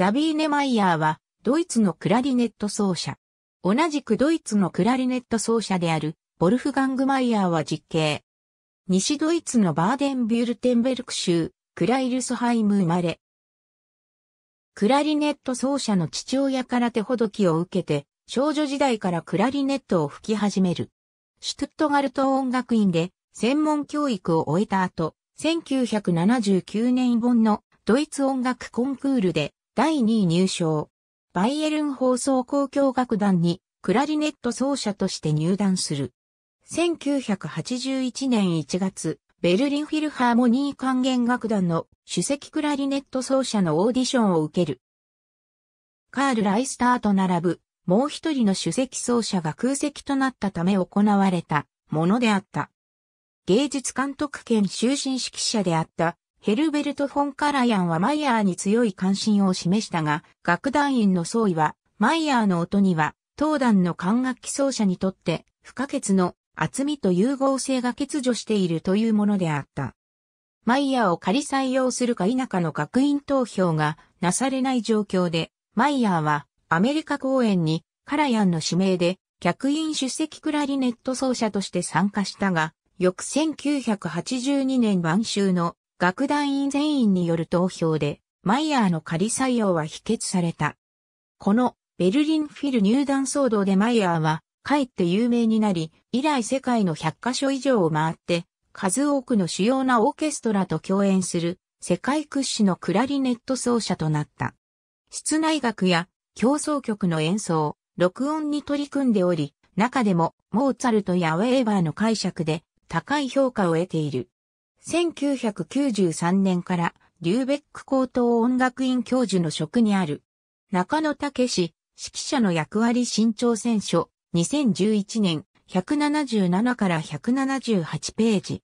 ザビーネ・マイヤーは、ドイツのクラリネット奏者。同じくドイツのクラリネット奏者である、ボルフガング・マイヤーは実刑。西ドイツのバーデン・ビュルテンベルク州、クライルスハイム生まれ。クラリネット奏者の父親から手ほどきを受けて、少女時代からクラリネットを吹き始める。シュトゥットガルト音楽院で専門教育を終えた後、1979年本のドイツ音楽コンクールで第2位入賞。バイエルン放送交響楽団にクラリネット奏者として入団する。1981年1月、ベルリンフィルハーモニー管弦楽団の首席クラリネット奏者のオーディションを受ける。カール・ライスターと並ぶもう一人の首席奏者が空席となったため行われたものであった。芸術監督兼終身指揮者であったヘルベルト・フォン・カラヤンはマイヤーに強い関心を示したが、楽団員の総意は、マイヤーの音には、当団の管楽器奏者にとって不可欠の厚みと融合性が欠如しているというものであった。マイヤーを仮採用するか否かの学院投票がなされない状況で、マイヤーはアメリカ公演にカラヤンの指名で客員出席クラリネット奏者として参加したが、翌1982年晩秋の楽団員全員による投票で、マイヤーの仮採用は否決された。このベルリンフィル入団騒動でマイヤーは、かえって有名になり、以来世界の100カ所以上を回って、数多くの主要なオーケストラと共演する、世界屈指のクラリネット奏者となった。室内楽や競争曲の演奏、録音に取り組んでおり、中でもモーツァルトやウェーバーの解釈で高い評価を得ている。1993年からリューベック高等音楽院教授の職にある。中野武史、指揮者の役割新調選書、2011年、177から178ページ。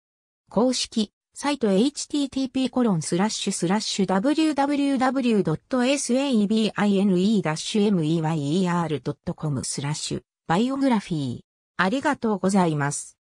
公式、サイト http コロンスラッシュスラッシュ www.sabine-meyer.com スラッシュバイオグラフィー。ありがとうございます。